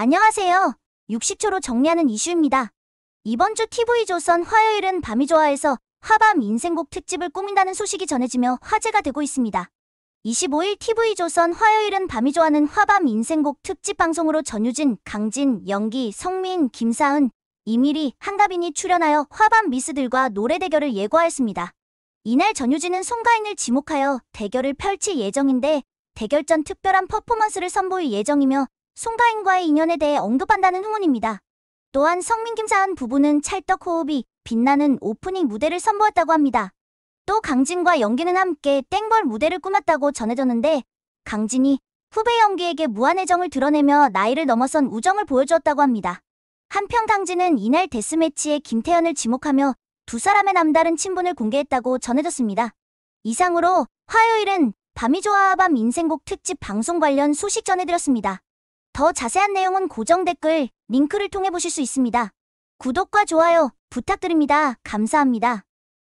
안녕하세요. 60초로 정리하는 이슈입니다. 이번 주 TV조선 화요일은 밤이 좋아해서 하밤 인생곡 특집을 꾸민다는 소식이 전해지며 화제가 되고 있습니다. 25일 TV조선 화요일은 밤이 좋아하는 화밤 인생곡 특집 방송으로 전유진, 강진, 영기, 성민, 김사은, 이미리, 한가빈이 출연하여 화밤 미스들과 노래 대결을 예고하였습니다. 이날 전유진은 송가인을 지목하여 대결을 펼칠 예정인데 대결 전 특별한 퍼포먼스를 선보일 예정이며 송가인과의 인연에 대해 언급한다는 후문입니다 또한 성민김사한 부부는 찰떡 호흡이 빛나는 오프닝 무대를 선보였다고 합니다. 또 강진과 연기는 함께 땡벌 무대를 꾸몄다고 전해졌는데 강진이 후배 연기에게 무한애정을 드러내며 나이를 넘어선 우정을 보여주었다고 합니다. 한편 강진은 이날 데스매치에 김태현을 지목하며 두 사람의 남다른 친분을 공개했다고 전해졌습니다. 이상으로 화요일은 밤이 좋아 밤 인생곡 특집 방송 관련 소식 전해드렸습니다. 더 자세한 내용은 고정 댓글, 링크를 통해 보실 수 있습니다. 구독과 좋아요 부탁드립니다. 감사합니다.